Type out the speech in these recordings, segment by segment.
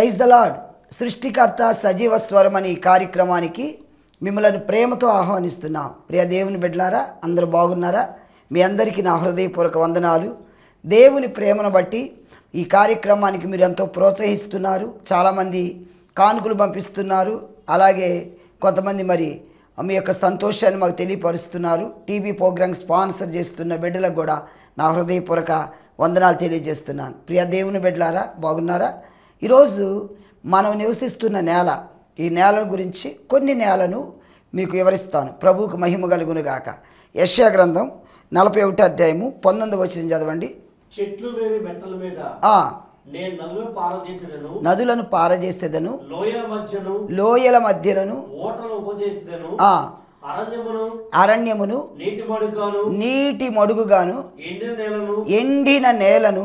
praise the lord సృష్టికర్త సజీవ స్వరం అనే కార్యక్రమానికి మిమ్మల్ని ప్రేమతో ఆహ్వానిస్తున్నాం ప్రియ దేవుని బిడ్డలారా అందరూ బాగున్నారా మీ అందరికీ నా హృదయపూర్వక వందనాలు దేవుని ప్రేమను బట్టి ఈ కార్యక్రమానికి మీరు ఎంతో ప్రోత్సహిస్తున్నారు చాలామంది కానుకలు పంపిస్తున్నారు అలాగే కొంతమంది మరి మీ యొక్క సంతోషాన్ని మాకు తెలియపరుస్తున్నారు టీవీ ప్రోగ్రామ్ స్పాన్సర్ చేస్తున్న బిడ్డలకు కూడా నా హృదయపూర్వక వందనాలు తెలియజేస్తున్నాను ప్రియ దేవుని బిడ్డలారా బాగున్నారా ఈరోజు మనం నివసిస్తున్న నేల ఈ నేల గురించి కొన్ని నేలను మీకు వివరిస్తాను ప్రభువుకు మహిమ గాక యశ్యా గ్రంథం నలభై ఒకటి అధ్యాయము పంతొమ్మిది వచ్చిన చదవండి చెట్లు లేని బెట్టల మీద నదులను పారజేసేదను లోయల మధ్యను లోయల మధ్యను అరణ్యమును నీటి మడుగుగాను ఎండిన నేలను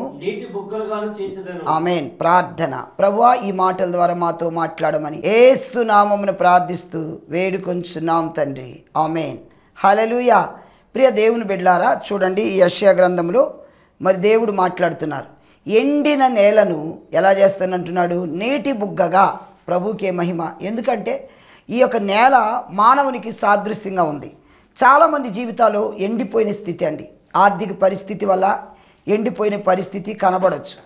ఆమెన్ ప్రార్థన ప్రభువా ఈ మాటల ద్వారా మాతో మాట్లాడమని ఏసు నామమును ప్రార్థిస్తూ వేడుకొంచున్నాం తండ్రి ఆమెన్ హలలుయా ప్రియ దేవుని బిడ్లారా చూడండి ఈ యశ్యా గ్రంథంలో మరి దేవుడు మాట్లాడుతున్నారు ఎండిన నేలను ఎలా చేస్తానంటున్నాడు నీటి బుగ్గగా ప్రభుకే మహిమ ఎందుకంటే ఈ యొక్క నేల మానవునికి సాదృశ్యంగా ఉంది చాలామంది జీవితాలు ఎండిపోయిన స్థితి అండి ఆర్థిక పరిస్థితి వల్ల ఎండిపోయిన పరిస్థితి కనబడవచ్చు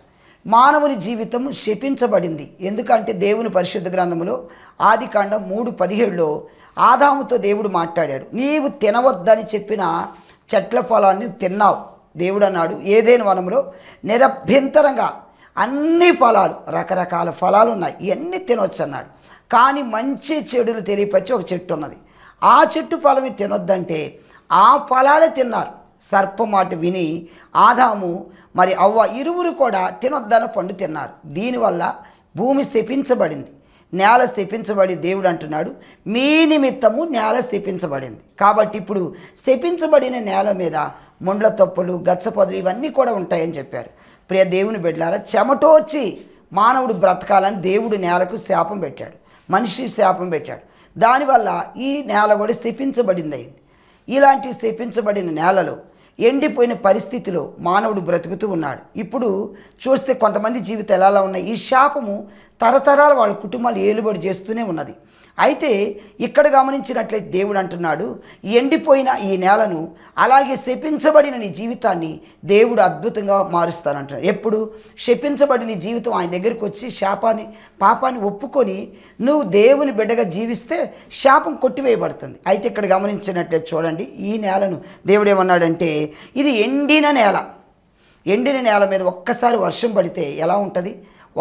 మానవుని జీవితం శపించబడింది ఎందుకంటే దేవుని పరిశుద్ధ గ్రంథంలో ఆది కాండం మూడు పదిహేడులో ఆదాముతో దేవుడు మాట్లాడాడు నీవు తినవద్దని చెప్పిన చెట్ల ఫలాన్ని తిన్నావు దేవుడు అన్నాడు ఏదైనా వనంలో నిరభ్యంతరంగా అన్ని ఫలాలు రకరకాల ఫలాలు ఉన్నాయి ఇవన్నీ తినవచ్చు అన్నాడు కానీ మంచి చెడులు తెలియపరిచి ఒక చెట్టు ఉన్నది ఆ చెట్టు ఫలమే తినొద్దంటే ఆ ఫలాలే తిన్నారు సర్పం మాట విని ఆదాము మరి అవ్వ ఇరువురు కూడా తినొద్దన పండు తిన్నారు దీనివల్ల భూమి శపించబడింది నేల శపించబడి దేవుడు అంటున్నాడు మీ నిమిత్తము నేల శపించబడింది కాబట్టి ఇప్పుడు శపించబడిన నేల మీద ముండ్ల తొప్పులు గచ్చపొదలు ఇవన్నీ కూడా ఉంటాయని చెప్పారు ప్రియ దేవుని బిడ్డలారా చెమటోర్చి మానవుడు బ్రతకాలని దేవుడు నేలకు శాపం పెట్టాడు మనిషి శాపం పెట్టాడు దానివల్ల ఈ నేల కూడా స్థిపించబడింది అయింది ఇలాంటి స్థిపించబడిన నేలలో ఎండిపోయిన పరిస్థితిలో మానవుడు బ్రతుకుతూ ఉన్నాడు ఇప్పుడు చూస్తే కొంతమంది జీవితాలు ఎలా ఉన్నాయి ఈ శాపము తరతరాలు వాళ్ళ కుటుంబాలు ఏలుబడి చేస్తూనే ఉన్నది అయితే ఇక్కడ గమనించినట్లయితే దేవుడు అంటున్నాడు ఎండిపోయిన ఈ నేలను అలాగే శపించబడిన నీ జీవితాన్ని దేవుడు అద్భుతంగా మారుస్తానంటాడు ఎప్పుడు శపించబడిన జీవితం ఆయన దగ్గరికి వచ్చి శాపాన్ని పాపాన్ని ఒప్పుకొని నువ్వు దేవుని బిడ్డగా జీవిస్తే శాపం కొట్టివేయబడుతుంది అయితే ఇక్కడ గమనించినట్లయితే చూడండి ఈ నేలను దేవుడు ఏమన్నాడంటే ఇది ఎండిన నేల ఎండిన నేల మీద ఒక్కసారి వర్షం పడితే ఎలా ఉంటుంది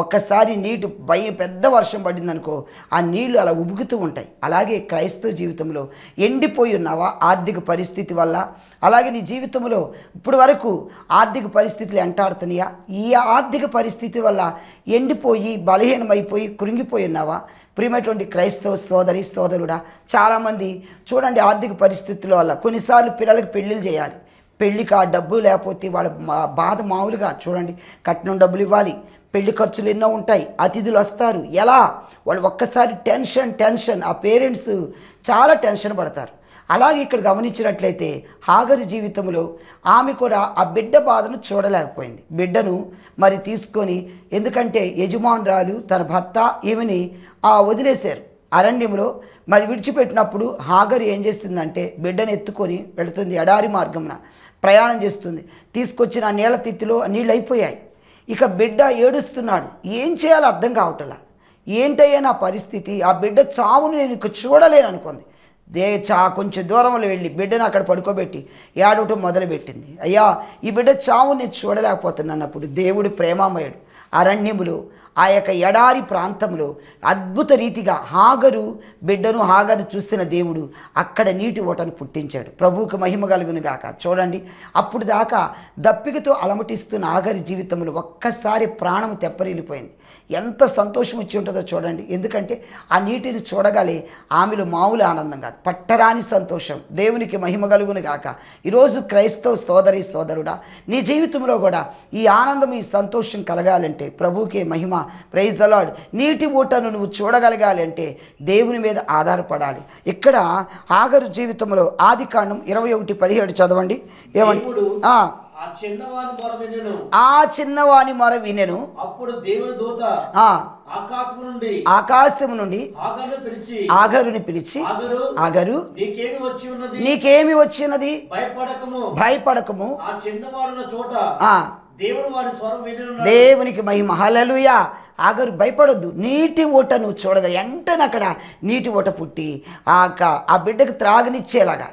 ఒక్కసారి నీటి భయం పెద్ద వర్షం పడిందనుకో ఆ నీళ్లు అలా ఉబుకుతూ ఉంటాయి అలాగే క్రైస్తవ జీవితంలో ఎండిపోయి ఉన్నావా ఆర్థిక పరిస్థితి వల్ల అలాగే నీ జీవితంలో ఇప్పటి వరకు ఆర్థిక పరిస్థితులు ఎంటాడుతున్నాయా ఈ ఆర్థిక పరిస్థితి వల్ల ఎండిపోయి బలహీనమైపోయి కృంగిపోయి ఉన్నావా ప్రియమైనటువంటి క్రైస్తవ సోదరి సోదరుడా చాలామంది చూడండి ఆర్థిక పరిస్థితుల వల్ల కొన్నిసార్లు పిల్లలకు పెళ్ళిళ్ళు చేయాలి పెళ్ళికి ఆ డబ్బులు లేకపోతే వాళ్ళ బాధ మామూలుగా చూడండి కట్నం డబ్బులు ఇవ్వాలి పెళ్లి ఖర్చులు ఎన్నో ఉంటాయి అతిథులు వస్తారు ఎలా వాళ్ళు ఒక్కసారి టెన్షన్ టెన్షన్ ఆ పేరెంట్స్ చాలా టెన్షన్ పడతారు అలాగే ఇక్కడ గమనించినట్లయితే హాగరి జీవితంలో ఆమె కూడా ఆ బిడ్డ బాధను చూడలేకపోయింది బిడ్డను మరి తీసుకొని ఎందుకంటే యజమానురాలు తన భర్త ఈమెని ఆ వదిలేశారు అరణ్యంలో మరి విడిచిపెట్టినప్పుడు హాగరి ఏం చేస్తుందంటే బిడ్డను ఎత్తుకొని వెళుతుంది ఎడారి మార్గంన ప్రయాణం చేస్తుంది తీసుకొచ్చిన నీళ్ళ తిత్తిలో నీళ్ళు అయిపోయాయి ఇక బిడ్డ ఏడుస్తున్నాడు ఏం చేయాలో అర్థం కావటలా ఏంటయ్యా నా పరిస్థితి ఆ బిడ్డ చావును నేను ఇక చూడలేను అనుకుంది దే చా కొంచెం దూరంలో వెళ్ళి బిడ్డను అక్కడ పడుకోబెట్టి ఏడవటం మొదలుపెట్టింది అయ్యా ఈ బిడ్డ చావు నేను చూడలేకపోతున్నాను అప్పుడు దేవుడు ప్రేమామయుడు అరణ్యములో ఆ యొక్క ఎడారి ప్రాంతంలో అద్భుత రీతిగా హాగరు బిడ్డను హాగరు చూస్తున్న దేవుడు అక్కడ నీటి ఓటను పుట్టించాడు ప్రభువుకు మహిమ కలుగును గాక చూడండి అప్పుడు దాకా దప్పికతో అలమటిస్తున్న ఆగరి జీవితంలో ఒక్కసారి ప్రాణం తెప్పరిల్లిపోయింది ఎంత సంతోషం వచ్చి ఉంటుందో చూడండి ఎందుకంటే ఆ నీటిని చూడగాలి ఆమెలు మామూలు ఆనందం కాదు పట్టరాని సంతోషం దేవునికి మహిమ కలుగును గాక ఈరోజు క్రైస్తవ సోదరి సోదరుడా నీ జీవితంలో కూడా ఈ ఆనందం ఈ సంతోషం కలగాలంటే ప్రభుకే మహిమ ప్రైజ్ ద నీటి ఊటను నువ్వు చూడగలగాలంటే దేవుని మీద ఆధారపడాలి ఇక్కడ ఆగరు జీవితంలో ఆది కాండం ఇరవై ఒకటి పదిహేడు చదవండి ఏమంటే ఆ చిన్నవాని మొర వినెను అప్పుడు దేవుని దూత ఆకాశం నుండి ఆగరుని పిలిచి ఆగరు నీకేమి వచ్చి ఉన్నది భయపడకము ఆ చిన్నవాడున్న చోట దేవునికి మహిమ హలలుయా ఆగరు భయపడొద్దు నీటి నువ్వు చూడగా వెంటనే అక్కడ నీటి ఓట పుట్టి ఆ ఆ బిడ్డకు త్రాగనిచ్చేలాగా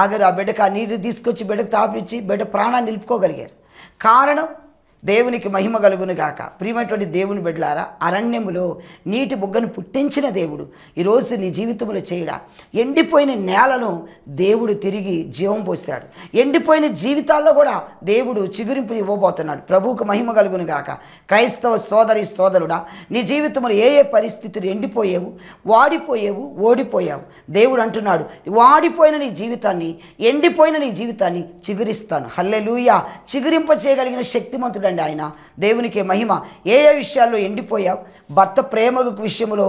ఆగరు ఆ బిడ్డకు ఆ నీరు తీసుకొచ్చి బిడ్డకు తాపించి బిడ్డ ప్రాణాన్ని నిలుపుకోగలిగారు కారణం దేవునికి మహిమ కలుగును గాక ప్రియమైనటువంటి దేవుని బిడ్డలారా అరణ్యములో నీటి బుగ్గను పుట్టించిన దేవుడు ఈరోజు నీ జీవితంలో చేయడా ఎండిపోయిన నేలను దేవుడు తిరిగి జీవం పోస్తాడు ఎండిపోయిన జీవితాల్లో కూడా దేవుడు చిగురింపు ఇవ్వబోతున్నాడు ప్రభువుకు మహిమ కలుగును గాక క్రైస్తవ సోదరి సోదరుడా నీ జీవితంలో ఏ ఏ పరిస్థితులు ఎండిపోయేవు వాడిపోయేవు ఓడిపోయావు దేవుడు అంటున్నాడు వాడిపోయిన నీ జీవితాన్ని ఎండిపోయిన నీ జీవితాన్ని చిగురిస్తాను హల్లెలూయా చిగురింప చేయగలిగిన శక్తిమంతుడు దేవుడండి ఆయన దేవునికి మహిమ ఏ ఏ విషయాల్లో ఎండిపోయావు భర్త ప్రేమ విషయంలో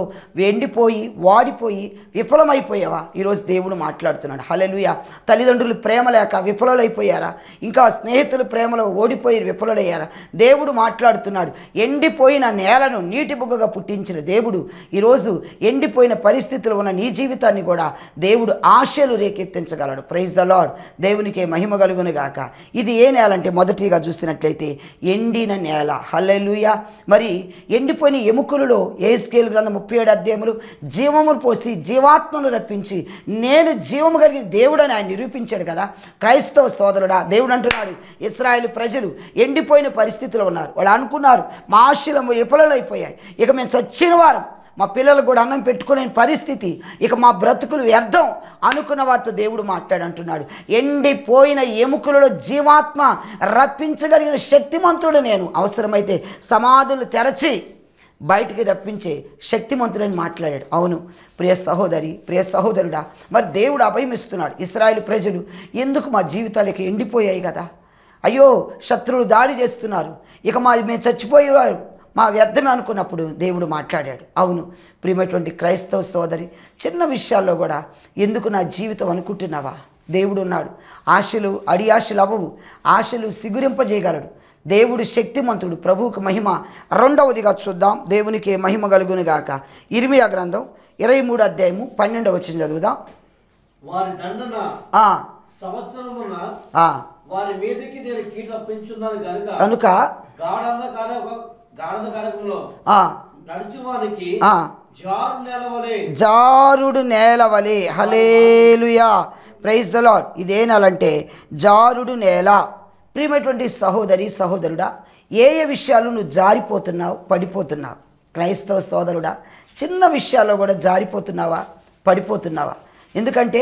ఎండిపోయి వాడిపోయి విఫలమైపోయావా ఈరోజు దేవుడు మాట్లాడుతున్నాడు హలలుయ తల్లిదండ్రులు ప్రేమ లేక విఫలైపోయారా ఇంకా స్నేహితులు ప్రేమలో ఓడిపోయి విఫలయ్యారా దేవుడు మాట్లాడుతున్నాడు ఎండిపోయిన నేలను నీటి బుగ్గగా పుట్టించిన దేవుడు ఈరోజు ఎండిపోయిన పరిస్థితులు ఉన్న నీ జీవితాన్ని కూడా దేవుడు ఆశలు రేకెత్తించగలడు ప్రైజ్ ద లాడ్ దేవునికి మహిమ గాక ఇది ఏ నేల అంటే మొదటిగా చూసినట్లయితే ఎండిన నేల హలలుయ మరి ఎండిపోయిన ఎముక అంకులులో ఏస్కేల్ గ్రంథం ముప్పై ఏడు అధ్యాయములు జీవమును పోసి జీవాత్మను రప్పించి నేను జీవము కలిగిన దేవుడని ఆయన నిరూపించాడు కదా క్రైస్తవ సోదరుడా దేవుడు అంటున్నాడు ఇస్రాయేల్ ప్రజలు ఎండిపోయిన పరిస్థితిలో ఉన్నారు వాళ్ళు అనుకున్నారు మా ఆశలము విఫలైపోయాయి ఇక మేము సచ్చిన వారం మా పిల్లలు కూడా అన్నం పెట్టుకునే పరిస్థితి ఇక మా బ్రతుకులు వ్యర్థం అనుకున్న వారితో దేవుడు మాట్లాడంటున్నాడు ఎండిపోయిన ఎముకలలో జీవాత్మ రప్పించగలిగిన శక్తిమంతుడు నేను అవసరమైతే సమాధులు తెరచి బయటికి రప్పించే శక్తిమంతుడని మాట్లాడాడు అవును ప్రియ సహోదరి ప్రియ సహోదరుడా మరి దేవుడు అభయమిస్తున్నాడు ఇస్రాయల్ ప్రజలు ఎందుకు మా జీవితాలకి ఎండిపోయాయి కదా అయ్యో శత్రువులు దాడి చేస్తున్నారు ఇక మా మేము చచ్చిపోయేవారు మా వ్యర్థమే అనుకున్నప్పుడు దేవుడు మాట్లాడాడు అవును ప్రియమైనటువంటి క్రైస్తవ సోదరి చిన్న విషయాల్లో కూడా ఎందుకు నా జీవితం అనుకుంటున్నావా దేవుడు ఉన్నాడు ఆశలు అడి ఆశలు అవ్వవు ఆశలు సిగురింపజేయగలడు దేవుడు శక్తిమంతుడు ప్రభువుకి మహిమ రెండవదిగా చూద్దాం దేవునికి మహిమ గాక ఇరిమియా గ్రంథం ఇరవై మూడు అధ్యాయము పన్నెండవ వచ్చింది చదువుదాం వారి దండన వారి మీదకి నేను కీట పెంచున్నాను కనుక కనుక గాఢంధకార గాఢంధకారములో జారుడు నేలవలే హలేలుయా ప్రైజ్ ద లాడ్ ఇదే అంటే జారుడు నేల ప్రియమైనటువంటి సహోదరి సహోదరుడా ఏ ఏ విషయాలు నువ్వు జారిపోతున్నావు పడిపోతున్నావు క్రైస్తవ సోదరుడా చిన్న విషయాల్లో కూడా జారిపోతున్నావా పడిపోతున్నావా ఎందుకంటే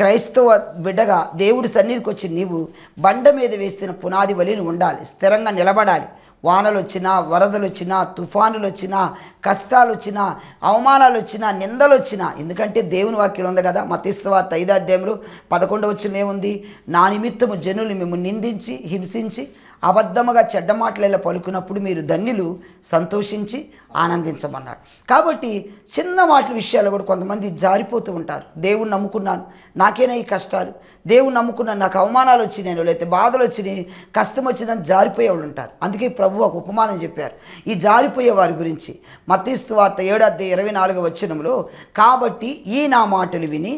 క్రైస్తవ బిడ్డగా దేవుడి సన్నిధికి వచ్చి నీవు బండ మీద వేసిన పునాది వలిని ఉండాలి స్థిరంగా నిలబడాలి వానలు వచ్చినా వరదలు వచ్చినా తుఫానులు వచ్చినా కష్టాలు వచ్చినా అవమానాలు వచ్చినా నిందలు వచ్చినా ఎందుకంటే దేవుని వాక్యం ఉంది కదా మతిస్తవార్త ఐదాధ్యాయంలో పదకొండవ వచ్చిన ఏముంది నా నిమిత్తము జనులు మేము నిందించి హింసించి అబద్ధముగా చెడ్డ మాటల పలుకున్నప్పుడు మీరు ధన్యులు సంతోషించి ఆనందించమన్నాడు కాబట్టి చిన్న మాటల విషయాలు కూడా కొంతమంది జారిపోతూ ఉంటారు దేవుని నమ్ముకున్నాను నాకేనా ఈ కష్టాలు దేవుని నమ్ముకున్నాను నాకు అవమానాలు వచ్చినాయి లేకపోతే బాధలు వచ్చినాయి కష్టం వచ్చిందని జారిపోయే వాళ్ళు ఉంటారు అందుకే ప్రభు ఒక ఉపమానం చెప్పారు ఈ జారిపోయే వారి గురించి మతీస్తు వార్త ఏడాది ఇరవై నాలుగు వచ్చినంలో కాబట్టి ఈ నా మాటలు విని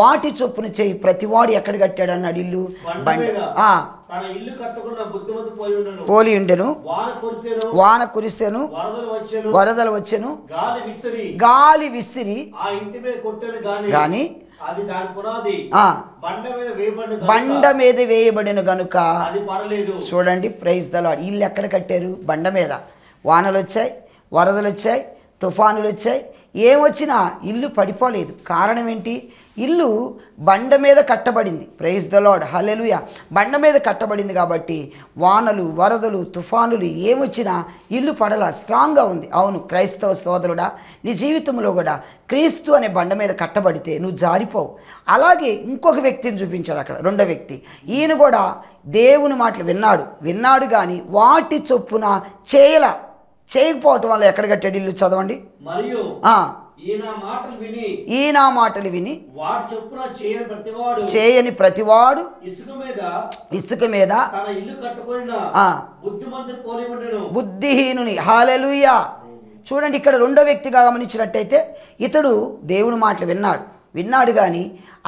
వాటి చొప్పున చేయి ప్రతివాడు ఎక్కడ కట్టాడన్నాడు ఇల్లు బండి పోలి ఉండెను వాన కురిస్తేను వరదలు వచ్చెను గాలి విస్తిరి గాని బండ మీద వేయబడిన గనుక చూడండి ప్రైజ్ దలాడు ఇల్లు ఎక్కడ కట్టారు బండ మీద వానలు వచ్చాయి వరదలు వచ్చాయి తుఫానులు వచ్చాయి ఏమొచ్చినా ఇల్లు పడిపోలేదు కారణం ఏంటి ఇల్లు బండ మీద కట్టబడింది ప్రైజ్ ద లాడ్ హలెలుయ బండ మీద కట్టబడింది కాబట్టి వానలు వరదలు తుఫానులు ఏమొచ్చినా ఇల్లు పడలా స్ట్రాంగ్గా ఉంది అవును క్రైస్తవ సోదరుడా నీ జీవితంలో కూడా క్రీస్తు అనే బండ మీద కట్టబడితే నువ్వు జారిపోవు అలాగే ఇంకొక వ్యక్తిని చూపించాడు అక్కడ రెండో వ్యక్తి ఈయన కూడా దేవుని మాటలు విన్నాడు విన్నాడు కానీ వాటి చొప్పున చేయల చేయకపోవటం వల్ల ఎక్కడ కట్టాడు ఇల్లు చదవండి మరియు ఈయన మాటలు విని చేయని ప్రతివాడు ఇసుక మీద బుద్ధిహీనుని హాలెలుయ్యా చూడండి ఇక్కడ రెండో వ్యక్తిగా గమనించినట్టయితే ఇతడు దేవుని మాటలు విన్నాడు విన్నాడు కానీ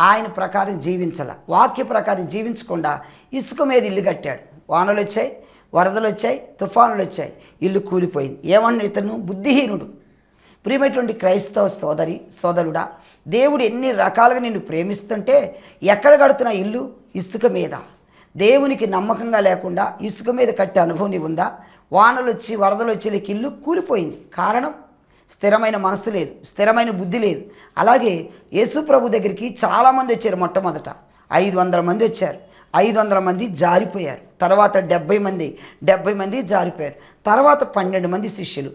ఆయన ప్రకారం జీవించాల వాక్య ప్రకారం జీవించకుండా ఇసుక మీద ఇల్లు కట్టాడు వానలు వచ్చాయి వరదలు వచ్చాయి తుఫానులు వచ్చాయి ఇల్లు కూలిపోయింది ఏమన్నా ఇతను బుద్ధిహీనుడు ప్రియమైనటువంటి క్రైస్తవ సోదరి సోదరుడా దేవుడు ఎన్ని రకాలుగా నిన్ను ప్రేమిస్తుంటే ఎక్కడ కడుతున్న ఇల్లు ఇసుక మీద దేవునికి నమ్మకంగా లేకుండా ఇసుక మీద కట్టే అనుభవం ఉందా వానలు వచ్చి వరదలు వచ్చి నీకు ఇల్లు కూలిపోయింది కారణం స్థిరమైన మనసు లేదు స్థిరమైన బుద్ధి లేదు అలాగే యేసు ప్రభు దగ్గరికి చాలామంది వచ్చారు మొట్టమొదట ఐదు వందల మంది వచ్చారు ఐదు వందల మంది జారిపోయారు తర్వాత డెబ్బై మంది డెబ్బై మంది జారిపోయారు తర్వాత పన్నెండు మంది శిష్యులు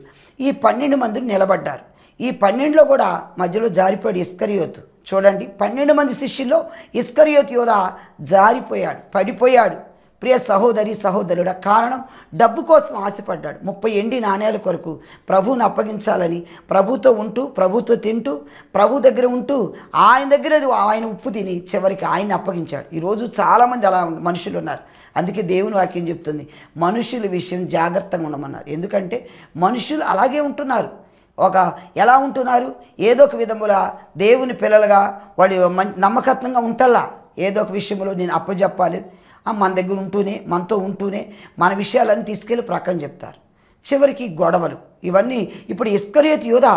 ఈ పన్నెండు మంది నిలబడ్డారు ఈ పన్నెండులో కూడా మధ్యలో జారిపోయాడు ఇస్కరియోతు చూడండి పన్నెండు మంది శిష్యుల్లో ఇస్కరియోత్ యోధ జారిపోయాడు పడిపోయాడు ప్రియ సహోదరి సహోదరుడ కారణం డబ్బు కోసం ఆశపడ్డాడు ముప్పై ఎండి నాణ్యాల కొరకు ప్రభువుని అప్పగించాలని ప్రభుతో ఉంటూ ప్రభుతో తింటూ ప్రభు దగ్గర ఉంటూ ఆయన దగ్గర ఆయన ఉప్పు తిని చివరికి ఆయన్ని అప్పగించాడు ఈరోజు చాలామంది అలా మనుషులు ఉన్నారు అందుకే దేవుని వాక్యం చెప్తుంది మనుషుల విషయం జాగ్రత్తగా ఉండమన్నారు ఎందుకంటే మనుషులు అలాగే ఉంటున్నారు ఒక ఎలా ఉంటున్నారు ఏదో ఒక విధముల దేవుని పిల్లలుగా వాళ్ళు నమ్మకత్వంగా ఉంటల్లా ఏదో ఒక విషయంలో నేను అప్పచెప్పాలి మన దగ్గర ఉంటూనే మనతో ఉంటూనే మన విషయాలన్నీ తీసుకెళ్ళి ప్రక్కన చెప్తారు చివరికి గొడవలు ఇవన్నీ ఇప్పుడు ఇస్కరియత్ యోధ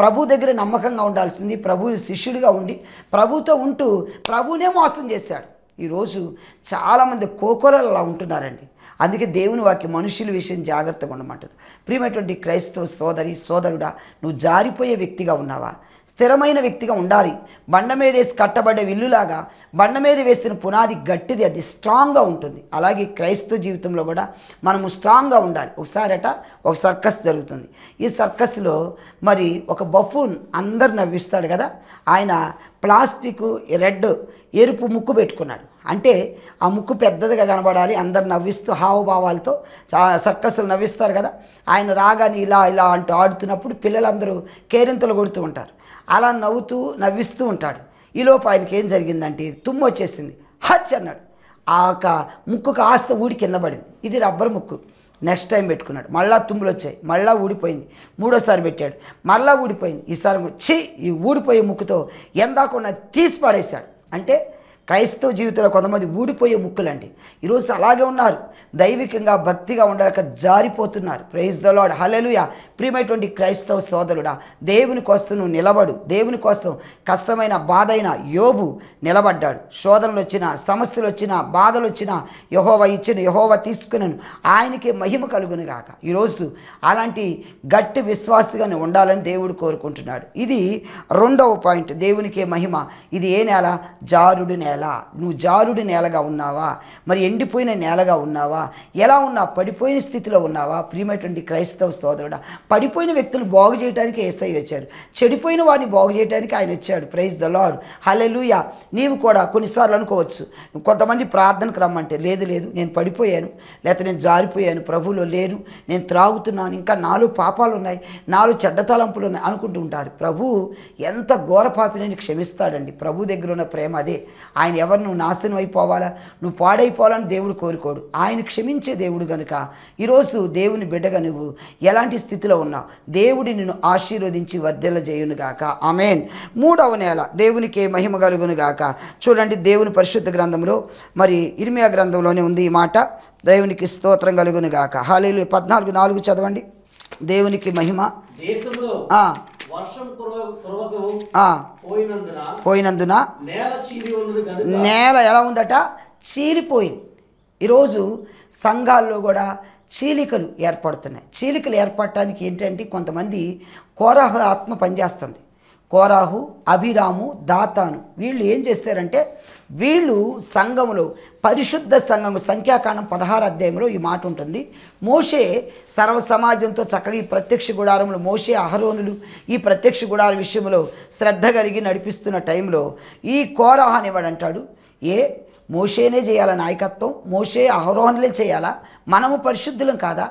ప్రభు దగ్గర నమ్మకంగా ఉండాల్సింది ప్రభు శిష్యుడిగా ఉండి ప్రభుతో ఉంటూ ప్రభునే మోసం చేశాడు ఈరోజు చాలామంది కోకోలలు అలా ఉంటున్నారండి అందుకే దేవుని వాకి మనుషుల విషయం జాగ్రత్తగా ఉండమంటారు ప్రియమైనటువంటి క్రైస్తవ సోదరి సోదరుడా నువ్వు జారిపోయే వ్యక్తిగా ఉన్నావా స్థిరమైన వ్యక్తిగా ఉండాలి బండ మీద వేసి కట్టబడ్డ విల్లులాగా బండ మీద వేసిన పునాది గట్టిది అది స్ట్రాంగ్గా ఉంటుంది అలాగే క్రైస్తవ జీవితంలో కూడా మనము స్ట్రాంగ్గా ఉండాలి ఒకసారట ఒక సర్కస్ జరుగుతుంది ఈ సర్కస్లో మరి ఒక బఫూన్ అందరు నవ్విస్తాడు కదా ఆయన ప్లాస్టిక్ రెడ్ ఎరుపు ముక్కు పెట్టుకున్నాడు అంటే ఆ ముక్కు పెద్దదిగా కనబడాలి అందరు నవ్విస్తూ హావభావాలతో సర్కస్లు నవ్విస్తారు కదా ఆయన రాగానే ఇలా ఇలా అంటూ ఆడుతున్నప్పుడు పిల్లలందరూ కేరింతలు కొడుతూ ఉంటారు అలా నవ్వుతూ నవ్విస్తూ ఉంటాడు ఈలోపు ఆయనకి ఏం జరిగిందంటే తుమ్ము వచ్చేసింది హచ్ అన్నాడు ఆ యొక్క ముక్కు కాస్త ఊడి కింద పడింది ఇది రబ్బర్ ముక్కు నెక్స్ట్ టైం పెట్టుకున్నాడు మళ్ళా తుమ్ములు వచ్చాయి మళ్ళా ఊడిపోయింది మూడోసారి పెట్టాడు మళ్ళా ఊడిపోయింది ఈసారి వచ్చి ఈ ఊడిపోయే ముక్కుతో ఎందాకుండా తీసి పాడేశాడు అంటే క్రైస్తవ జీవితంలో కొంతమంది ఊడిపోయే ముక్కులండి ఈరోజు అలాగే ఉన్నారు దైవికంగా భక్తిగా ఉండలేక జారిపోతున్నారు ప్రైజ్ ద లాడ్ ప్రియమైనటువంటి క్రైస్తవ సోదరుడా దేవుని కోసం నువ్వు నిలబడు దేవుని కోసం కష్టమైన బాధ అయిన యోబు నిలబడ్డాడు శోధనలు వచ్చిన సమస్యలు వచ్చిన బాధలు వచ్చిన యహోవ ఇచ్చిన యహోవ తీసుకున్నాను ఆయనకి మహిమ కలుగును గాక ఈరోజు అలాంటి గట్టి విశ్వాసగానే ఉండాలని దేవుడు కోరుకుంటున్నాడు ఇది రెండవ పాయింట్ దేవునికే మహిమ ఇది ఏ నేల జారుడు నేల నువ్వు జారుడు నేలగా ఉన్నావా మరి ఎండిపోయిన నేలగా ఉన్నావా ఎలా ఉన్నా పడిపోయిన స్థితిలో ఉన్నావా ప్రియమైనటువంటి క్రైస్తవ సోదరుడా పడిపోయిన వ్యక్తులు బాగు చేయడానికి ఏసై వచ్చారు చెడిపోయిన వారిని బాగు చేయడానికి ఆయన వచ్చాడు ప్రైజ్ ద లాడ్ హలెలుయ నీవు కూడా కొన్నిసార్లు అనుకోవచ్చు కొంతమంది ప్రార్థనకు రమ్మంటే లేదు లేదు నేను పడిపోయాను లేకపోతే నేను జారిపోయాను ప్రభువులో లేను నేను త్రాగుతున్నాను ఇంకా నాలుగు పాపాలు ఉన్నాయి నాలుగు చెడ్డ తలంపులు ఉన్నాయి అనుకుంటూ ఉంటారు ప్రభు ఎంత ఘోర పాపినని క్షమిస్తాడండి ప్రభు దగ్గర ఉన్న ప్రేమ అదే ఆయన ఎవరు నువ్వు నాశనం అయిపోవాలా నువ్వు పాడైపోవాలని దేవుడు కోరుకోడు ఆయన క్షమించే దేవుడు కనుక ఈరోజు దేవుని బిడ్డగా నువ్వు ఎలాంటి స్థితిలో ఉన్నా దేవుడి నిన్ను ఆశీర్వదించి వర్ధెల గాక ఆమెన్ మూడవ నెల దేవునికే మహిమ కలుగునుగాక చూడండి దేవుని పరిశుద్ధ గ్రంథంలో మరి ఇర్మియా గ్రంథంలోనే ఉంది ఈ మాట దేవునికి స్తోత్రం కలుగునుగాక హాలీలు పద్నాలుగు నాలుగు చదవండి దేవునికి మహిమ పోయినందున నేల ఎలా ఉందట చీలిపోయింది ఈరోజు సంఘాల్లో కూడా చీలికలు ఏర్పడుతున్నాయి చీలికలు ఏర్పడటానికి ఏంటంటే కొంతమంది కోరాహు ఆత్మ పనిచేస్తుంది కోరాహు అభిరాము దాతాను వీళ్ళు ఏం చేస్తారంటే వీళ్ళు సంఘములో పరిశుద్ధ సంఘము సంఖ్యాకాండం పదహారు అధ్యాయంలో ఈ మాట ఉంటుంది మోషే సర్వ సమాజంతో చక్కగా ఈ ప్రత్యక్ష గుడారంలో మోషే అహరోనులు ఈ ప్రత్యక్ష గుడారం విషయంలో శ్రద్ధ కలిగి నడిపిస్తున్న టైంలో ఈ కోరాహ్ అనేవాడు అంటాడు ఏ మోషేనే చేయాల నాయకత్వం మోషే అహరోహణలే చేయాలా మనము పరిశుద్ధులం కాదా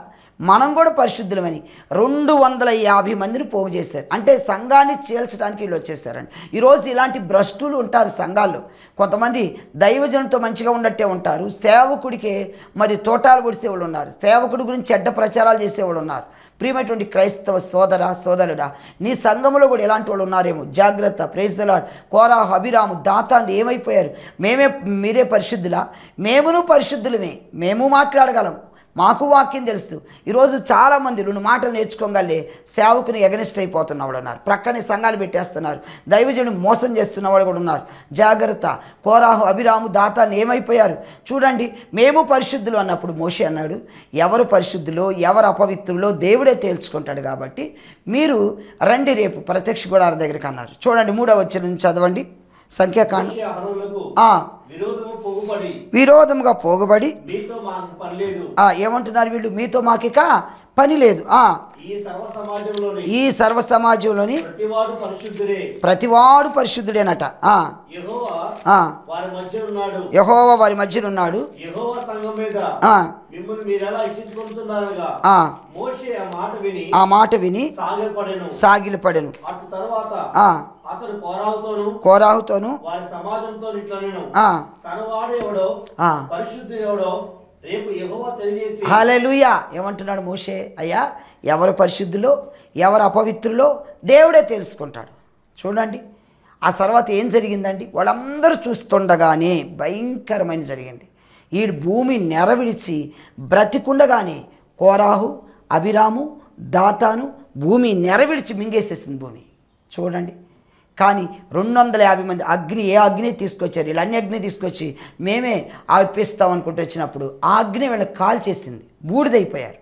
మనం కూడా పరిశుద్ధులమని రెండు వందల యాభై మందిని పోగు చేశారు అంటే సంఘాన్ని చీల్చడానికి వీళ్ళు వచ్చేస్తారండి ఈరోజు ఇలాంటి భ్రష్టులు ఉంటారు సంఘాల్లో కొంతమంది దైవజనంతో మంచిగా ఉన్నట్టే ఉంటారు సేవకుడికే మరి తోటాలు పొడిసేవాళ్ళు ఉన్నారు సేవకుడి గురించి చెడ్డ ప్రచారాలు చేసేవాళ్ళు ఉన్నారు ప్రియమైనటువంటి క్రైస్తవ సోదర సోదరుడా నీ సంఘంలో కూడా ఎలాంటి వాళ్ళు ఉన్నారేమో జాగ్రత్త ప్రేస్తలాడ్ కోరా హబిరాము దాతాన్ని ఏమైపోయారు మేమే మీరే పరిశుద్ధులా మేమును పరిశుద్ధులమే మేము మాట్లాడగలం మాకు వాక్యం తెలుస్తూ ఈరోజు చాలామంది రెండు మాటలు నేర్చుకోగలే సేవకుని ఎగనిస్ట్ అయిపోతున్నవాడు ఉన్నారు ప్రక్కనే సంఘాలు పెట్టేస్తున్నారు దైవజను మోసం చేస్తున్నవాడు కూడా ఉన్నారు జాగ్రత్త కోరాహు అభిరాము దాతాన్ని ఏమైపోయారు చూడండి మేము పరిశుద్ధులు అన్నప్పుడు మోషి అన్నాడు ఎవరు పరిశుద్ధులో ఎవరు అపవిత్రులో దేవుడే తేల్చుకుంటాడు కాబట్టి మీరు రండి రేపు ప్రత్యక్ష గుడార దగ్గరికి అన్నారు చూడండి మూడవ వచ్చిన నుంచి చదవండి సంఖ్యాకాండ విరోధముగా పోగబడి ఏమంటున్నారు వీళ్ళు మీతో మాకిక పని లేదు ఈ సర్వ సమాజంలోని ప్రతివాడు పరిశుద్ధుడేనట యహోవ వారి మధ్యన ఉన్నాడు ఆ మాట విని సాగిలపడను కోరాహుతోను హాలూయా ఏమంటున్నాడు మోషే అయ్యా ఎవరు పరిశుద్ధులో ఎవరు అపవిత్రులో దేవుడే తెలుసుకుంటాడు చూడండి ఆ తర్వాత ఏం జరిగిందండి వాళ్ళందరూ చూస్తుండగానే భయంకరమైన జరిగింది ఈ భూమి నెరవిడిచి బ్రతికుండగానే కోరాహు అభిరాము దాతాను భూమి నెరవిడిచి మింగేసేసింది భూమి చూడండి కానీ రెండు వందల యాభై మంది అగ్ని ఏ అగ్ని తీసుకొచ్చారు ఇలా అన్ని అగ్ని తీసుకొచ్చి మేమే అర్పిస్తాం అనుకుంటూ వచ్చినప్పుడు ఆ అగ్ని వీళ్ళకి కాల్ చేసింది బూడిదైపోయారు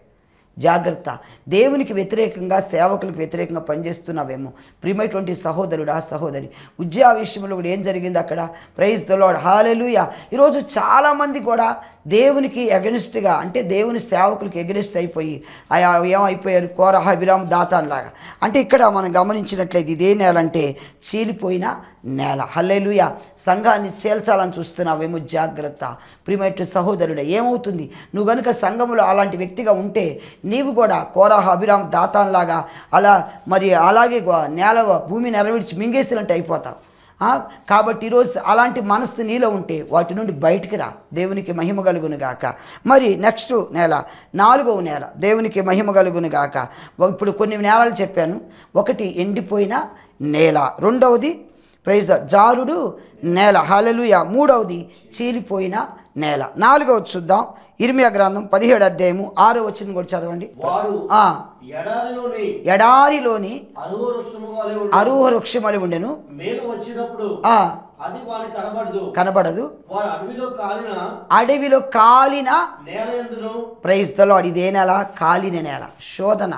జాగ్రత్త దేవునికి వ్యతిరేకంగా సేవకులకు వ్యతిరేకంగా పనిచేస్తున్నావేమో ప్రియమైనటువంటి సహోదరుడు ఆ సహోదరి ఉద్యా విషయంలో కూడా ఏం జరిగింది అక్కడ ప్రైజ్ దొలవాడు హాలెలుయ ఈరోజు చాలామంది కూడా దేవునికి ఎగనిస్ట్గా అంటే దేవుని సేవకులకు ఎగనిస్ట్ అయిపోయి ఆయా ఏమైపోయారు కోర అభిరామ్ దాతాన్లాగా అంటే ఇక్కడ మనం గమనించినట్లయితే ఇదే నేల అంటే చీలిపోయిన నేల హల్లెలుయ సంఘాన్ని చేల్చాలని చూస్తున్నావేమో జాగ్రత్త ప్రిమేటు సహోదరుడు ఏమవుతుంది నువ్వు కనుక సంఘములో అలాంటి వ్యక్తిగా ఉంటే నీవు కూడా కోరాహ అభిరామ్ దాతాన్లాగా అలా మరి అలాగే నేల భూమి నెరవేర్చి మింగేసినట్టు అయిపోతావు కాబట్టి ఈరోజు అలాంటి మనస్సు నీలో ఉంటే వాటి నుండి బయటికి రా దేవునికి మహిమ కలుగును గాక మరి నెక్స్ట్ నేల నాలుగవ నేల దేవునికి మహిమ కలుగును గాక ఇప్పుడు కొన్ని నేలలు చెప్పాను ఒకటి ఎండిపోయిన నేల రెండవది ప్రైజ్ జారుడు నేల హలలుయ మూడవది చీలిపోయిన నేల నాలుగవది చూద్దాం ఇర్మియా గ్రంథం పదిహేడు అధ్యాయము ఆరో వచ్చిన కూడా చదవండి ఎడారిలోని అరూహ వృక్షమని ఉండెను కనబడదు అడవిలో కాలిన ప్రైస్తలో ఇదే నెల కాలిన నేల శోధన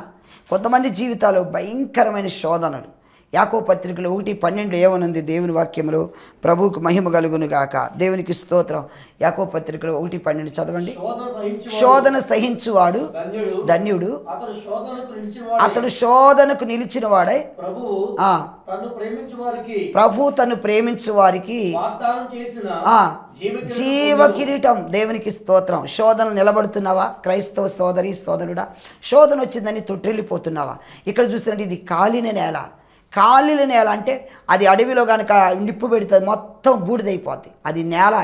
కొంతమంది జీవితాలు భయంకరమైన శోధనలు యాకో పత్రికలు ఒకటి పన్నెండు ఏమనుంది దేవుని వాక్యములు ప్రభువుకు మహిమ కలుగును గాక దేవునికి స్తోత్రం యాకో పత్రికలు ఒకటి పన్నెండు చదవండి శోధన సహించువాడు ధన్యుడు అతడు శోధనకు నిలిచిన వాడై ప్రభు తను ప్రేమించు వారికి జీవ కిరీటం దేవునికి స్తోత్రం శోధన నిలబడుతున్నావా క్రైస్తవ సోదరి సోదరుడా శోధన వచ్చిందని తొట్టిల్లిపోతున్నావా ఇక్కడ చూసినట్టు ఇది కాలిన నేల కాలిల నేల అంటే అది అడవిలో కనుక నిప్పు పెడుతుంది మొత్తం బూడిదైపోద్ది అది నేల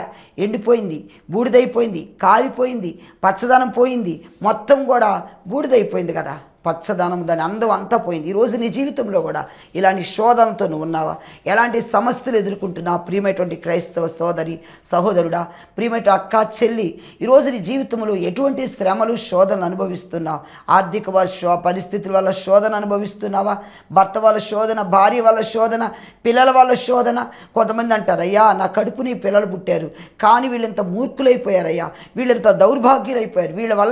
ఎండిపోయింది బూడిదైపోయింది కాలిపోయింది పచ్చదనం పోయింది మొత్తం కూడా బూడిదైపోయింది కదా పచ్చదనం దాని అందం అంతా పోయింది ఈరోజు నీ జీవితంలో కూడా ఇలాంటి శోధనతో నువ్వు ఉన్నావా ఎలాంటి సమస్యలు ఎదుర్కొంటున్నా ప్రియమైనటువంటి క్రైస్తవ సోదరి సహోదరుడా ప్రియమైన అక్క చెల్లి ఈరోజు నీ జీవితంలో ఎటువంటి శ్రమలు శోధనలు అనుభవిస్తున్నావు ఆర్థిక పరిస్థితుల వల్ల శోధన అనుభవిస్తున్నావా భర్త వాళ్ళ శోధన భార్య వాళ్ళ శోధన పిల్లల వాళ్ళ శోధన కొంతమంది అంటారు అయ్యా నా కడుపుని పిల్లలు పుట్టారు కానీ వీళ్ళంత మూర్ఖులైపోయారయ్యా వీళ్ళంత దౌర్భాగ్యులైపోయారు వీళ్ళ వల్ల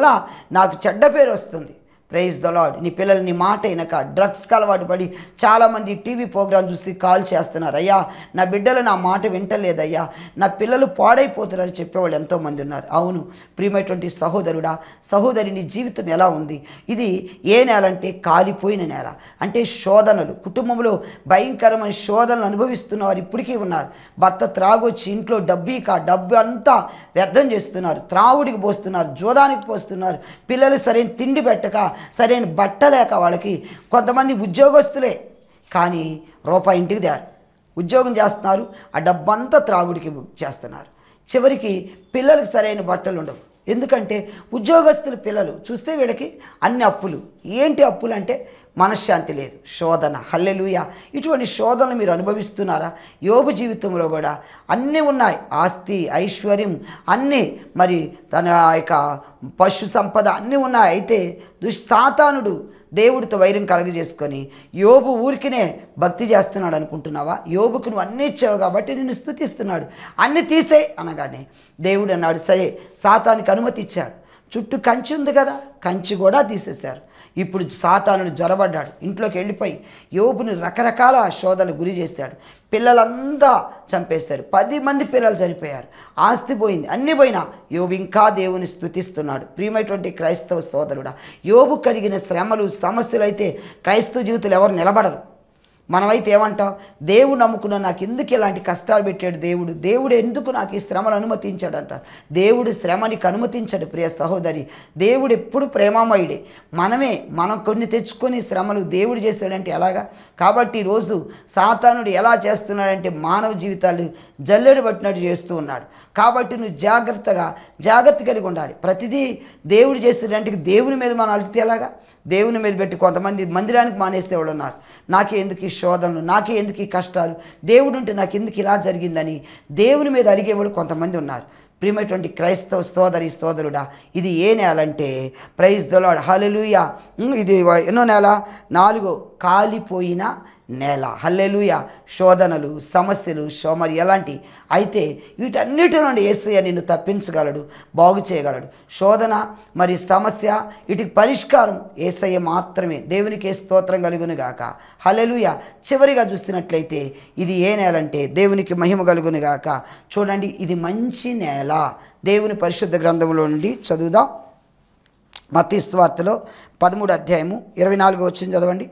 నాకు చెడ్డ పేరు వస్తుంది ప్రైజ్ ద లాడ్ నీ పిల్లలు నీ మాట అయినాక డ్రగ్స్కి అలవాటు పడి చాలామంది టీవీ ప్రోగ్రాం చూసి కాల్ చేస్తున్నారు అయ్యా నా బిడ్డలు నా మాట వింటలేదయ్యా నా పిల్లలు పాడైపోతున్నారని చెప్పేవాళ్ళు ఎంతోమంది ఉన్నారు అవును ప్రియమైనటువంటి సహోదరుడా సహోదరి నీ జీవితం ఎలా ఉంది ఇది ఏ నేల అంటే కాలిపోయిన నేల అంటే శోధనలు కుటుంబంలో భయంకరమైన శోధనలు అనుభవిస్తున్నవారు ఇప్పటికీ ఉన్నారు భర్త త్రాగొచ్చి ఇంట్లో డబ్బు ఇక డబ్బు అంతా వ్యర్థం చేస్తున్నారు త్రావుడికి పోస్తున్నారు జోదానికి పోస్తున్నారు పిల్లలు సరైన తిండి పెట్టక సరైన బట్ట లేక వాళ్ళకి కొంతమంది ఉద్యోగస్తులే కానీ రూపాయి ఇంటికి దారు ఉద్యోగం చేస్తున్నారు ఆ డబ్బంతా త్రాగుడికి చేస్తున్నారు చివరికి పిల్లలకు సరైన బట్టలు ఉండవు ఎందుకంటే ఉద్యోగస్తుల పిల్లలు చూస్తే వీళ్ళకి అన్ని అప్పులు ఏంటి అప్పులు అంటే మనశ్శాంతి లేదు శోధన హల్లెలుయ ఇటువంటి శోధనలు మీరు అనుభవిస్తున్నారా యోగు జీవితంలో కూడా అన్నీ ఉన్నాయి ఆస్తి ఐశ్వర్యం అన్నీ మరి తన యొక్క పశు సంపద అన్నీ ఉన్నాయి అయితే దుస్సాతానుడు దేవుడితో వైరం చేసుకొని యోబు ఊరికినే భక్తి చేస్తున్నాడు అనుకుంటున్నావా యోబుకు నువ్వు అన్నీ ఇచ్చావు కాబట్టి నిన్ను స్థుతిస్తున్నాడు అన్నీ తీసే అనగానే దేవుడు అన్నాడు సరే సాతానికి అనుమతి ఇచ్చాడు చుట్టూ కంచి ఉంది కదా కంచి కూడా తీసేశారు ఇప్పుడు సాతానుడు జ్వరబడ్డాడు ఇంట్లోకి వెళ్ళిపోయి యోబుని రకరకాల శోధనలు గురి చేశాడు పిల్లలంతా చంపేశారు పది మంది పిల్లలు చనిపోయారు ఆస్తి పోయింది అన్నీ పోయినా యోబు ఇంకా దేవుని స్థుతిస్తున్నాడు ప్రియమైనటువంటి క్రైస్తవ సోదరుడా యోబు కలిగిన శ్రమలు సమస్యలు అయితే క్రైస్తవ జీవితంలో ఎవరు నిలబడరు మనమైతే ఏమంటాం దేవుడు నమ్ముకున్న నాకు ఎందుకు ఇలాంటి కష్టాలు పెట్టాడు దేవుడు దేవుడు ఎందుకు నాకు ఈ శ్రమను అనుమతించాడంట దేవుడు శ్రమనికి అనుమతించాడు ప్రియ సహోదరి దేవుడు ఎప్పుడు ప్రేమమయుడే మనమే మనం కొన్ని తెచ్చుకొని శ్రమలు దేవుడు చేస్తాడంటే ఎలాగా కాబట్టి ఈరోజు సాతానుడు ఎలా చేస్తున్నాడంటే మానవ జీవితాలు జల్లెడు పట్టినట్టు చేస్తూ ఉన్నాడు కాబట్టి నువ్వు జాగ్రత్తగా జాగ్రత్త కలిగి ఉండాలి ప్రతిదీ దేవుడు చేస్తున్నంటికి దేవుని మీద మనం అలిగితే ఎలాగా దేవుని మీద పెట్టి కొంతమంది మందిరానికి మానేస్తే వాళ్ళు ఉన్నారు నాకే ఎందుకు ఈ శోధనలు నాకే ఎందుకు ఈ కష్టాలు దేవుడు ఉంటే నాకు ఎందుకు ఇలా జరిగిందని దేవుని మీద అలిగేవాడు కొంతమంది ఉన్నారు ప్రియమైనటువంటి క్రైస్తవ సోదరి సోదరుడా ఇది ఏ నేల అంటే ప్రైజ్ దొలాడ్ హలలుయ ఇది ఎన్నో నెల నాలుగు కాలిపోయిన నేల హల్లెలుయ శోధనలు సమస్యలు సోమరి ఎలాంటి అయితే వీటన్నిటి నుండి ఏసయ్య నిన్ను తప్పించగలడు బాగు చేయగలడు శోధన మరి సమస్య వీటికి పరిష్కారం ఏసయ్య మాత్రమే దేవునికి స్తోత్రం కలుగును గాక హలెలుయ చివరిగా చూసినట్లయితే ఇది ఏ నేల అంటే దేవునికి మహిమ కలుగును గాక చూడండి ఇది మంచి నేల దేవుని పరిశుద్ధ గ్రంథంలో నుండి చదువుదాం మతీస్వార్తలో పదమూడు అధ్యాయము ఇరవై నాలుగు వచ్చింది చదవండి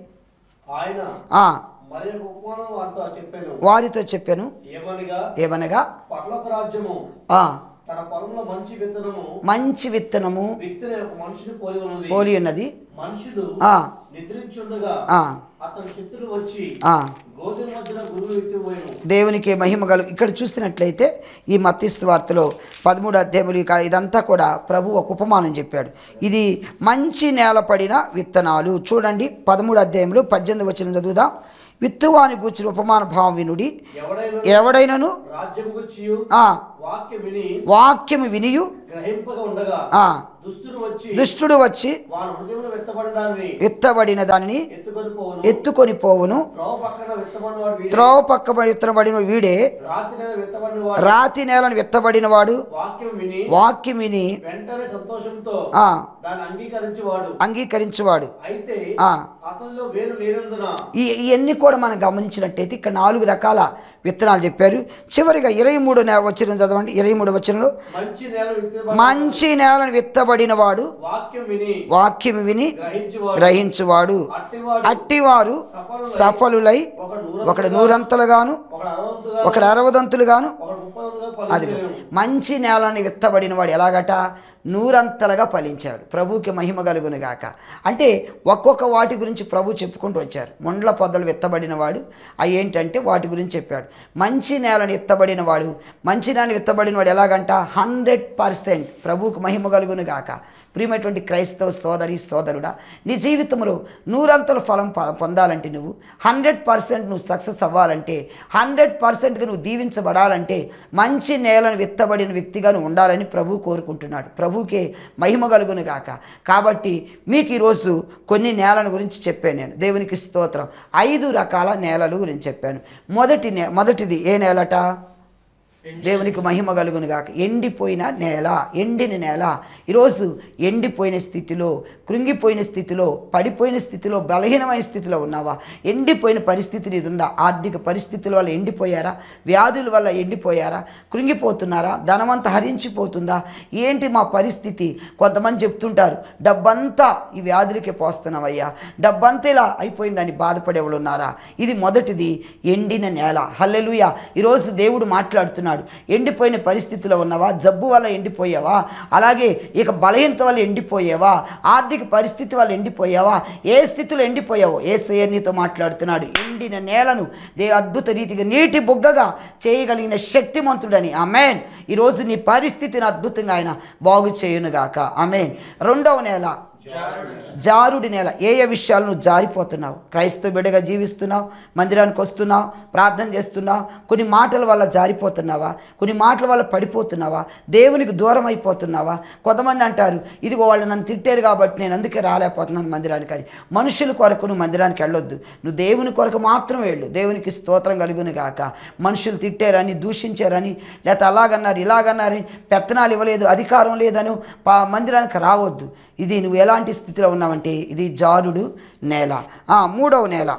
వారితో చెప్పాను ఏమనగా మంచి విత్తనము పోలి ఉన్నది దేవునికి మహిమ గలు ఇక్కడ చూసినట్లయితే ఈ మత్స్య వార్తలో పదమూడు అధ్యాయులు ఇదంతా కూడా ప్రభు ఒక ఉపమానం చెప్పాడు ఇది మంచి నేల విత్తనాలు చూడండి పదమూడు అధ్యాయంలో పద్దెనిమిది వచ్చిన చదువుదాం విత్తువాని గూర్చిన ఉపమాన భావం వినుడి ఎవడైనను వాక్యము వినియు దుష్టుడు వచ్చి ఎత్తబడిన దానిని ఎత్తుకొని పోవును త్రోవ పక్క ఎత్తబడిన వీడే రాతి నేలను ఎత్తబడిన వాడు వాక్యం విని అంగీకరించేవాడు ఇవన్నీ కూడా మనం గమనించినట్టయితే ఇక్కడ నాలుగు రకాల విత్తనాలు చెప్పారు చివరిగా ఇరవై మూడు నెల వచ్చిన చదవండి ఇరవై మూడు వచ్చినలో మంచి నేలను విత్తబడిన వాడు వాక్యం విని గ్రహించువాడు అట్టివారు సఫలులై ఒకడు నూరంతలుగాను ఒకడు అరవదంతులుగాను అది మంచి నేలని విత్తబడిన వాడు ఎలాగట నూరంతలుగా ఫలించాడు ప్రభుకి మహిమ కలుగునుగాక అంటే ఒక్కొక్క వాటి గురించి ప్రభు చెప్పుకుంటూ వచ్చారు మొండ్ల పొద్దలు విత్తబడిన వాడు అవి ఏంటంటే వాటి గురించి చెప్పాడు మంచి నేలను ఎత్తబడిన వాడు మంచి నేలను ఎత్తబడిన వాడు ఎలాగంట హండ్రెడ్ పర్సెంట్ ప్రభుకు మహిమ కలుగునుగాక ప్రియమైనటువంటి క్రైస్తవ సోదరి సోదరుడా నీ జీవితంలో నూరంతల ఫలం పొందాలంటే నువ్వు హండ్రెడ్ పర్సెంట్ నువ్వు సక్సెస్ అవ్వాలంటే హండ్రెడ్ పర్సెంట్గా నువ్వు దీవించబడాలంటే మంచి నేలను విత్తబడిన వ్యక్తిగా నువ్వు ఉండాలని ప్రభు కోరుకుంటున్నాడు ప్రభుకే మహిమ కలుగును గాక కాబట్టి మీకు ఈరోజు కొన్ని నేలల గురించి చెప్పాను నేను దేవునికి స్తోత్రం ఐదు రకాల నేలలు గురించి చెప్పాను మొదటి నే మొదటిది ఏ నేలట దేవునికి మహిమ కలుగును గాక ఎండిపోయిన నేల ఎండిన నేల ఈరోజు ఎండిపోయిన స్థితిలో కృంగిపోయిన స్థితిలో పడిపోయిన స్థితిలో బలహీనమైన స్థితిలో ఉన్నావా ఎండిపోయిన పరిస్థితి ఇది ఉందా ఆర్థిక పరిస్థితుల వల్ల ఎండిపోయారా వ్యాధుల వల్ల ఎండిపోయారా కృంగిపోతున్నారా ధనమంతా హరించిపోతుందా ఏంటి మా పరిస్థితి కొంతమంది చెప్తుంటారు డబ్బంతా ఈ వ్యాధులకే పోస్తున్నావయ్యా డబ్బంతా ఇలా అయిపోయిందని బాధపడేవాళ్ళు ఉన్నారా ఇది మొదటిది ఎండిన నేల హల్లెలుయ ఈరోజు దేవుడు మాట్లాడుతున్నాడు అంటున్నాడు ఎండిపోయిన పరిస్థితిలో ఉన్నవా జబ్బు వల్ల ఎండిపోయావా అలాగే ఇక బలహీనత వల్ల ఎండిపోయేవా ఆర్థిక పరిస్థితి వల్ల ఎండిపోయావా ఏ స్థితిలో ఎండిపోయావో ఏ నీతో మాట్లాడుతున్నాడు ఎండిన నేలను దే అద్భుత రీతిగా నీటి బుగ్గగా చేయగలిగిన శక్తిమంతుడని ఆమెన్ ఈరోజు నీ పరిస్థితిని అద్భుతంగా ఆయన బాగు చేయునుగాక ఆమెన్ రెండవ నేల జారుడి నేల ఏ ఏ విషయాలు నువ్వు జారిపోతున్నావు క్రైస్తవ బిడగా జీవిస్తున్నావు మందిరానికి వస్తున్నావు ప్రార్థన చేస్తున్నావు కొన్ని మాటల వల్ల జారిపోతున్నావా కొన్ని మాటల వల్ల పడిపోతున్నావా దేవునికి దూరం అయిపోతున్నావా కొంతమంది అంటారు ఇదిగో వాళ్ళు నన్ను తిట్టారు కాబట్టి నేను అందుకే రాలేకపోతున్నాను మందిరానికి అని మనుషుల కొరకు నువ్వు మందిరానికి వెళ్ళొద్దు నువ్వు దేవుని కొరకు మాత్రం వెళ్ళు దేవునికి స్తోత్రం కలుగును గాక మనుషులు తిట్టారని దూషించారని లేకపోతే అలాగన్నారు ఇలాగన్నారని పెత్తనాలు ఇవ్వలేదు అధికారం లేదని పా మందిరానికి రావద్దు ఇది నువ్వు ఎలాంటి స్థితిలో ఉన్నావంటే ఇది జారుడు నేల మూడవ నేల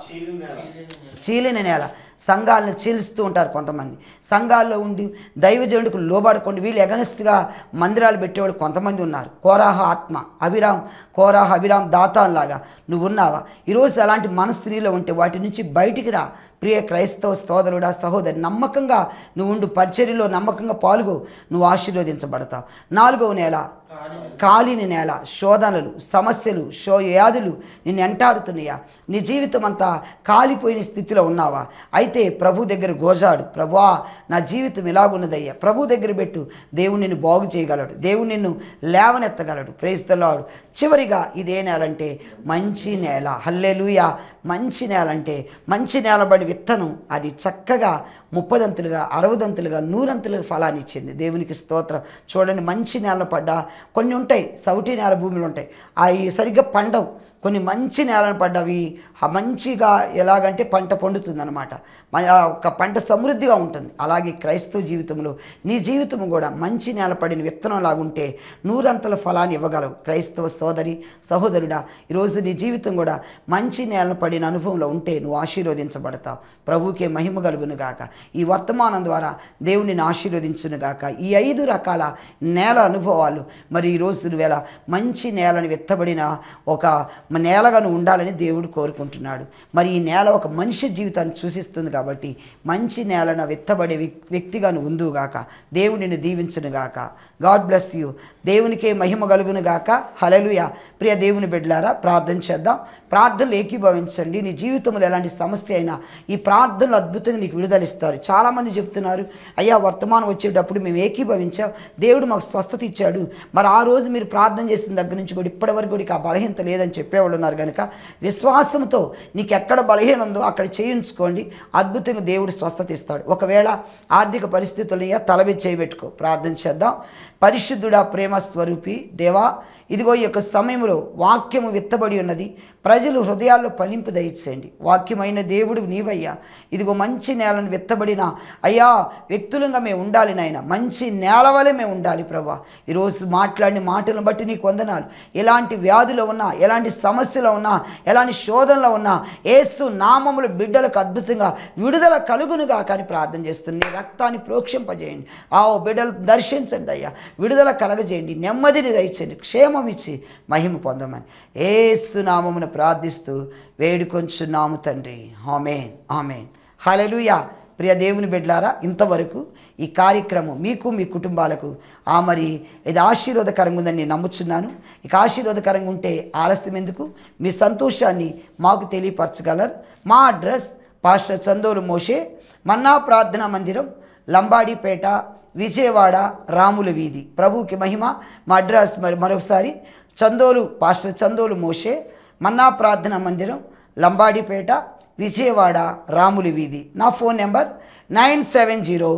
చీలిన నేల సంఘాలను చీలుస్తూ ఉంటారు కొంతమంది సంఘాల్లో ఉండి దైవజనుడికి లోబడకుండా వీళ్ళు ఎగనెస్ట్గా మందిరాలు పెట్టేవాళ్ళు కొంతమంది ఉన్నారు కోరాహ ఆత్మ అభిరామ్ కోరాహ అభిరామ్ దాతాల్లాగా నువ్వు ఉన్నావా ఈరోజు అలాంటి మనస్థితిలో ఉంటే వాటి నుంచి బయటికి రా ప్రియ క్రైస్తవ సోదరుడా సహోదరి నమ్మకంగా నువ్వు ఉండు పరిచర్యలో నమ్మకంగా పాల్గొ నువ్వు ఆశీర్వదించబడతావు నాలుగవ నేల కాలిని నేల శోధనలు సమస్యలు షో వ్యాధులు నిన్ను ఎంటాడుతున్నాయా నీ జీవితం అంతా కాలిపోయిన స్థితిలో ఉన్నావా అయితే ప్రభు దగ్గర గోజాడు ప్రభువా నా జీవితం ఇలాగున్నదయ్యా ప్రభు దగ్గర పెట్టు దేవుడు నిన్ను బాగు చేయగలడు దేవుడు నిన్ను లేవనెత్తగలడు ప్రేస్తలాడు చివరిగా ఇదే నేల అంటే మంచి నేల హల్లెలుయా మంచి నేల అంటే మంచి నేలబడి విత్తనం అది చక్కగా ముప్పదంతులుగా అరవదంతులుగా నూరంతులుగా ఫలాన్ని ఇచ్చింది దేవునికి స్తోత్రం చూడండి మంచి నేల పడ్డా కొన్ని ఉంటాయి సౌటి నేల భూములు ఉంటాయి అవి సరిగ్గా పండవు కొన్ని మంచి నేలను పడ్డవి మంచిగా ఎలాగంటే పంట అనమాట ఒక పంట సమృద్ధిగా ఉంటుంది అలాగే క్రైస్తవ జీవితంలో నీ జీవితం కూడా మంచి నేల పడిన విత్తనం లాగుంటే నూరంతల ఫలాన్ని ఇవ్వగలవు క్రైస్తవ సోదరి సహోదరుడా ఈరోజు నీ జీవితం కూడా మంచి నేలను పడిన అనుభవంలో ఉంటే నువ్వు ఆశీర్వదించబడతావు ప్రభుకే మహిమ కలుగును గాక ఈ వర్తమానం ద్వారా దేవుడిని ఆశీర్వదించును గాక ఈ ఐదు రకాల నేల అనుభవాలు మరి ఈరోజు ఎలా మంచి నేలను విత్తబడిన ఒక మన నేలగా నువ్వు ఉండాలని దేవుడు కోరుకుంటున్నాడు మరి ఈ నేల ఒక మనిషి జీవితాన్ని సూచిస్తుంది కాబట్టి మంచి నేలన విత్తబడే వ్యక్తిగా నువ్వు ఉందుగాక దేవుడిని నిన్ను దీవించునుగాక గాడ్ బ్లెస్ యూ దేవునికే మహిమ కలుగునుగాక హలలుయ ప్రియ దేవుని బిడ్డలారా ప్రార్థన చేద్దాం ప్రార్థనలు ఏకీభవించండి నీ జీవితంలో ఎలాంటి సమస్య అయినా ఈ ప్రార్థనలు అద్భుతంగా నీకు విడుదలిస్తారు చాలామంది చెప్తున్నారు అయ్యా వర్తమానం వచ్చేటప్పుడు మేము ఏకీభవించాం దేవుడు మాకు స్వస్థత ఇచ్చాడు మరి ఆ రోజు మీరు ప్రార్థన చేసిన దగ్గర నుంచి కూడా ఇప్పటివరకు కూడా ఆ బలహీనత లేదని చెప్పేవాళ్ళు ఉన్నారు కనుక విశ్వాసంతో నీకు ఎక్కడ బలహీన ఉందో అక్కడ చేయించుకోండి అద్భుతంగా దేవుడు స్వస్థత ఇస్తాడు ఒకవేళ ఆర్థిక పరిస్థితులు తలవి చేయబెట్టుకో ప్రార్థన చేద్దాం పరిశుద్ధుడా ప్రేమ స్వరూపి దేవా ఇదిగో ఈ యొక్క సమయంలో వాక్యము విత్తబడి ఉన్నది ప్రజలు హృదయాల్లో పలింపు దయచేయండి వాక్యమైన దేవుడు నీవయ్యా ఇదిగో మంచి నేలను విత్తబడిన అయ్యా వ్యక్తులంగా మేము ఉండాలి నాయన మంచి నేల వలె మేము ఉండాలి ప్రభా ఈరోజు మాట్లాడిన మాటలను బట్టి నీకు వందనాలు ఎలాంటి వ్యాధులు ఉన్నా ఎలాంటి సమస్యలు ఉన్నా ఎలాంటి శోధనలో ఉన్నా ఏస్తు నామములు బిడ్డలకు అద్భుతంగా విడుదల కలుగునుగా కానీ ప్రార్థన చేస్తుంది రక్తాన్ని ప్రోక్షింపజేయండి ఆ బిడ్డలు దర్శించండి అయ్యా విడుదల కలగజేయండి నెమ్మదిని దయచేయండి క్షేమం ఇచ్చి మహిమ పొందమని ఏస్తు నామమున ప్రార్థిస్తూ వేడుకొంచున్నాము తండ్రి హామేన్ ఆమెన్ హలెలుయా ప్రియ దేవుని బిడ్లారా ఇంతవరకు ఈ కార్యక్రమం మీకు మీ కుటుంబాలకు ఆ మరి ఇది ఆశీర్వాదకరంగా ఉందని నేను నమ్ముచున్నాను ఇక ఆశీర్వాదకరంగా ఉంటే ఆలస్యం ఎందుకు మీ సంతోషాన్ని మాకు తెలియపరచగలరు మా address pastor Chandolu Moshe Manna ప్రార్థనా మందిరం లంబాడిపేట విజయవాడ రాముల వీధి ప్రభుకి మహిమ మా అడ్రస్ మరి మరొకసారి Chandolu pastor Chandolu Moshe Manna ప్రార్థన మందిరం లంబాడిపేట విజయవాడ రాములు వీధి నా phone number nine seven zero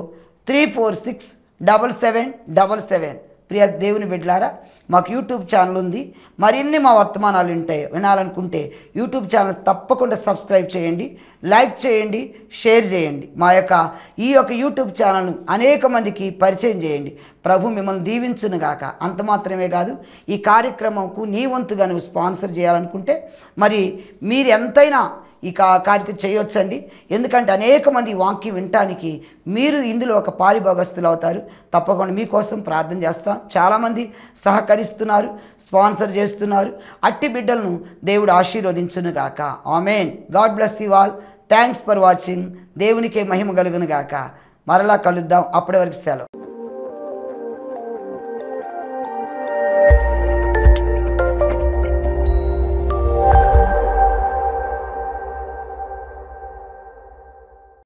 three four six double seven double seven ప్రియ దేవుని బిడ్డలారా మాకు యూట్యూబ్ ఛానల్ ఉంది మరిన్ని మా వర్తమానాలు ఉంటాయి వినాలనుకుంటే యూట్యూబ్ ఛానల్ తప్పకుండా సబ్స్క్రైబ్ చేయండి లైక్ చేయండి షేర్ చేయండి మా యొక్క ఈ యొక్క యూట్యూబ్ ఛానల్ను అనేక మందికి పరిచయం చేయండి ప్రభు మిమ్మల్ని దీవించునుగాక అంత మాత్రమే కాదు ఈ కార్యక్రమంకు నీ వంతుగా నువ్వు స్పాన్సర్ చేయాలనుకుంటే మరి మీరు ఎంతైనా ఇక కార్యక్రమం చేయొచ్చండి ఎందుకంటే అనేక మంది వాక్యం వినటానికి మీరు ఇందులో ఒక పారిభోగస్తులు అవుతారు తప్పకుండా మీకోసం ప్రార్థన చేస్తాం చాలామంది సహకరిస్తున్నారు స్పాన్సర్ చేస్తున్నారు అట్టి బిడ్డలను దేవుడు ఆశీర్వదించును గాక amen God bless you all thanks for watching దేవునికే మహిమ కలుగును గాక మరలా కలుద్దాం అప్పటి వరకు సెలవు